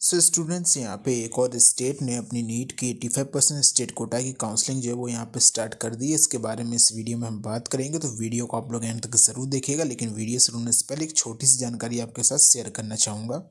सो so, students यहाँ पे एक और स्टेट ने अपनी नीट की eighty five percent state quota की काउंसलिंग जो है वो यहाँ पे स्टार्ट कर दी है इसके बारे में इस वीडियो में हम बात करेंगे तो वीडियो को आप लोग एंड तक ज़रूर देखिएगा लेकिन वीडियो शुरू होने से पहले एक छोटी सी जानकारी आपके साथ शेयर करना चाहूँगा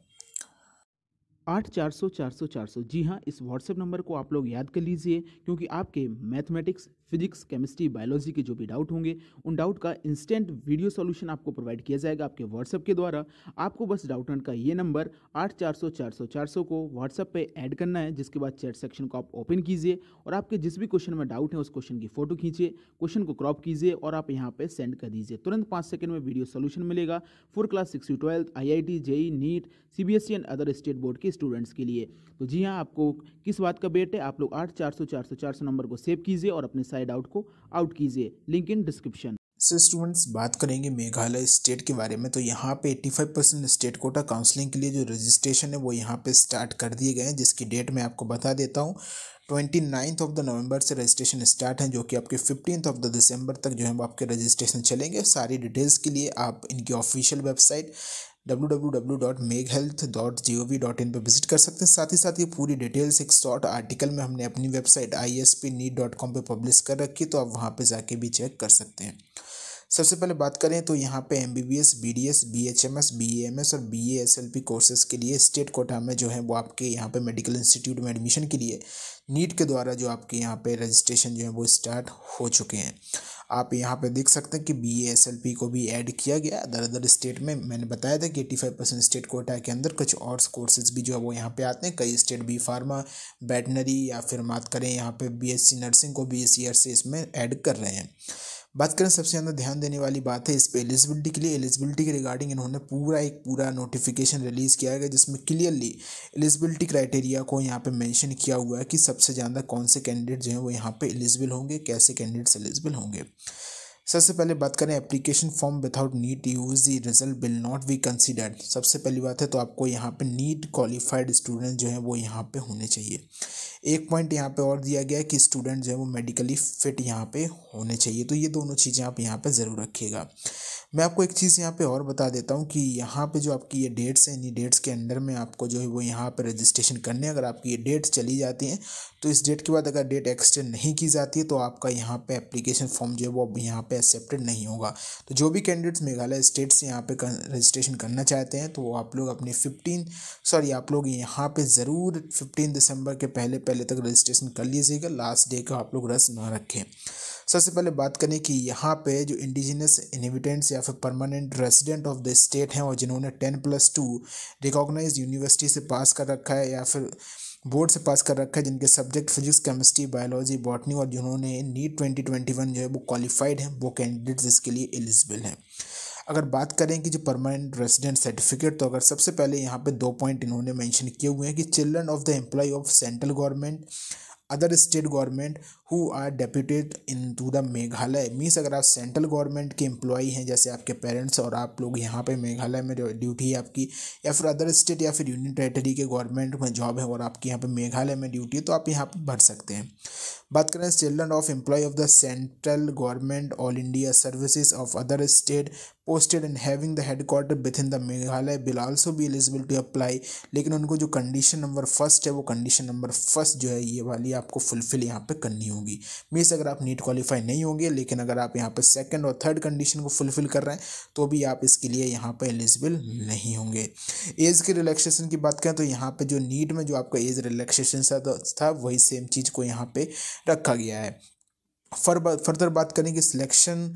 आठ चार सौ चार सौ चार सौ जी हाँ इस व्हाट्सएप नंबर को आप लोग याद कर लीजिए क्योंकि आपके मैथमेटिक्स फिजिक्स केमिस्ट्री बायोलॉजी के जो भी डाउट होंगे उन डाउट का इंस्टेंट वीडियो सॉल्यूशन आपको प्रोवाइड किया जाएगा आपके व्हाट्सएप के द्वारा आपको बस डाउट का ये नंबर आठ चार सौ चार सौ चार सौ को व्हाट्सएप पर ऐड करना है जिसके बाद चैट सेक्शन को आप ओपन कीजिए और आपके जिस भी क्वेश्चन में डाउट है उस क्वेश्चन की फोटो खींचिए क्वेश्चन को क्रॉप कीजिए और आप यहाँ पर सेंड कर दीजिए तुरंत पाँच सेकंड में वीडियो सोल्यूशन मिलेगा for class six to twelfth I I T JEE NEET C B S E and other state board के स्टूडेंट्स के लिए तो जी हाँ आपको किस बात का बेट है आप लोग आठ चार सौ चार सौ चार सौ नंबर को सेव कीजिए और अपने साइड आउट को आउट कीजिए लिंक इन डिस्क्रिप्शन से स्टूडेंट्स बात करेंगे मेघालय स्टेट के बारे में तो यहाँ पे 85 परसेंट स्टेट कोटा काउंसलिंग के लिए जो रजिस्ट्रेशन है वो यहाँ पे स्टार्ट कर दिए गए हैं जिसकी डेट मैं आपको बता देता हूँ twenty ninth of the November से रजिस्ट्रेशन स्टार्ट है जो कि आपके फिफ्टींथ ऑफ द दिसंबर तक जो है वो आपके रजिस्ट्रेशन चलेंगे सारी डिटेल्स के लिए आप इनकी ऑफिशियल वेबसाइट www.meghealth.gov.in पर विजिट कर सकते हैं साथ ही साथ ये पूरी डिटेल्स एक शॉर्ट आर्टिकल में हमने अपनी website I S P NEET dot com पर पब्लिश कर रखी तो आप वहाँ पर जाके भी चेक कर सकते हैं सबसे पहले बात करें तो यहाँ पे M B B S B D S B H M S B M S और B A S L P courses के लिए स्टेट कोटा में जो है वो आपके यहाँ पे मेडिकल इंस्टीट्यूट में एडमिशन के लिए नीट के द्वारा जो आपके यहाँ पे रजिस्ट्रेशन जो है वो स्टार्ट हो चुके हैं आप यहाँ पे देख सकते हैं कि बी एस एल पी को भी ऐड किया गया अदर अदर स्टेट में मैंने बताया था कि eighty five percent state quota के अंदर कुछ और कोर्सेज भी जो है वो यहाँ पे आते हैं कई स्टेट बी फार्मा बैटनरी या फिर बात करें यहाँ पे बी एस सी नर्सिंग को भी इस ईयर से इसमें ऐड कर रहे हैं बात करें सबसे ज़्यादा ध्यान देने वाली बात है इस पर एलिजिबिलिटी के लिए एलिजिबिलिटी के रिगार्डिंग इन्होंने पूरा एक पूरा नोटिफिकेशन रिलीज़ किया है जिसमें क्लियरली एलिजिबिलिटी क्राइटेरिया को यहाँ पे मेंशन किया हुआ है कि सबसे ज़्यादा कौन से कैंडिडेट जो हैं वो यहाँ पे एलिजिबल होंगे कैसे कैंडिडेट्स एलिजिबल होंगे सबसे पहले बात करें application form without NEET UG the result will not be considered सबसे पहली बात है तो आपको यहाँ पे नीट क्वालिफाइड स्टूडेंट जो है वो यहाँ पे होने चाहिए एक पॉइंट यहाँ पे और दिया गया है कि स्टूडेंट जो है वो मेडिकली फिट यहाँ पे होने चाहिए तो ये दोनों चीज़ें आप यहाँ पे ज़रूर रखिएगा मैं आपको एक चीज़ यहाँ पे और बता देता हूँ कि यहाँ पे जो आपकी ये डेट्स हैं इन्हीं डेट्स के अंदर में आपको जो है वो यहाँ पे रजिस्ट्रेशन करने अगर आपकी ये डेट्स चली जाती हैं तो इस डेट के बाद अगर डेट एक्सटेंड नहीं की जाती है तो आपका यहाँ पर एप्लीकेशन फॉर्म जो है वो यहाँ पर एक्सेप्टेड नहीं होगा तो जो भी कैंडिडेट्स मेघालय स्टेट से यहाँ पर रजिस्ट्रेशन करना चाहते हैं तो आप लोग अपने फिफ्टीन सॉरी आप लोग यहाँ पर ज़रूर फिफ्टीन दिसंबर के पहले पहले पहले तक रजिस्ट्रेशन कर लीजिएगा लास्ट डे का आप लोग रस ना रखें सबसे पहले बात करें कि यहाँ पे जो इंडिजिनस इनविटेंट्स या फिर permanent resident of the state हैं और जिन्होंने ten plus two recognize university से पास कर रखा है या फिर बोर्ड से पास कर रखा है जिनके subject physics chemistry biology botany और जिन्होंने नीट ट्वेंटी ट्वेंटी वन जो है वो क्वालिफाइड हैं वो कैंडिडेट्स इसके लिए एलिजिबल हैं अगर बात करें कि जो परमानेंट रेजिडेंट सर्टिफिकेट तो अगर सबसे पहले यहाँ पे दो पॉइंट इन्होंने मेंशन किए हुए हैं कि children of the employ of central government other state government who are deputed into the Meghalaya means अगर आप सेंट्रल गवर्नमेंट के एम्प्लॉई हैं जैसे आपके पेरेंट्स और आप लोग यहाँ पे मेघालय में ड्यूटी है आपकी या फिर अदर स्टेट या फिर यूनियन टेरेटरी के गवर्नमेंट में जॉब है और आपकी यहाँ पे मेघालय में ड्यूटी है तो आप यहाँ पर भर सकते हैं बात करें children of employ of the central government all India services of other state posted and having the headquarter within the Meghalaya will also भी एलिजिबल टू अप्लाई लेकिन उनको जो कंडीशन नंबर फर्स्ट है वो कंडीशन नंबर फर्स्ट जो है ये वाली आपको फुलफिल यहाँ पे करनी होगी मीन्स अगर आप नीट क्वालिफाई नहीं होंगे लेकिन अगर आप यहाँ पे सेकंड और थर्ड कंडीशन को फुलफिल कर रहे हैं तो भी आप इसके लिए यहाँ पे एलिजिबल नहीं होंगे एज के रिलैक्सेशन की बात करें तो यहाँ पे जो नीट में जो आपका एज रिलैक्सेशन था वही सेम चीज़ को यहाँ पे रखा गया है फर फर्दर बात करें कि selection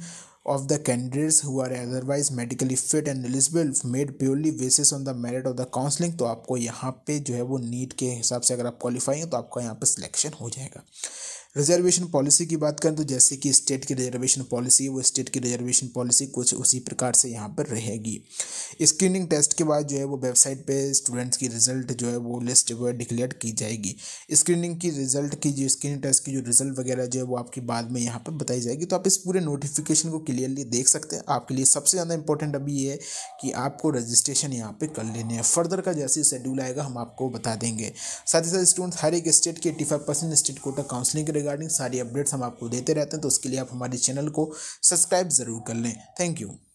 of the candidates who are otherwise medically fit and eligible made purely basis on the merit of the counselling तो आपको यहाँ पे जो है वो नीट के हिसाब से अगर आप क्वालिफाई हैं तो आपका यहाँ पे सिलेक्शन हो जाएगा रिजर्वेशन पॉलिसी की बात करें तो जैसे कि स्टेट की रिजर्वेशन पॉलिसी वो स्टेट की रिजर्वेशन पॉलिसी कुछ उसी प्रकार से यहाँ पर रहेगी स्क्रीनिंग टेस्ट के बाद जो है वो वेबसाइट पे स्टूडेंट्स की रिजल्ट जो है वो लिस्ट जो है डिक्लेयर की जाएगी स्क्रीनिंग की रिजल्ट की जो स्क्रीनिंग टेस्ट की जो रिजल्ट वगैरह जो है वो आपकी बाद में यहाँ पर बताई जाएगी तो आप इस पूरे नोटिफिकेशन को क्लियरली देख सकते हैं आपके लिए सबसे ज़्यादा इंपॉर्टेंट अभी ये है कि आपको रजिस्ट्रेशन यहाँ पर कर लेने हैं फर्दर का जैसे शेड्यूल आएगा हम आपको बता देंगे साथ ही साथ स्टूडेंट्स हर एक स्टेट के eighty state quota counselling regarding सारी अपडेट्स हम आपको देते रहते हैं तो उसके लिए आप हमारे चैनल को सब्सक्राइब ज़रूर कर लें थैंक यू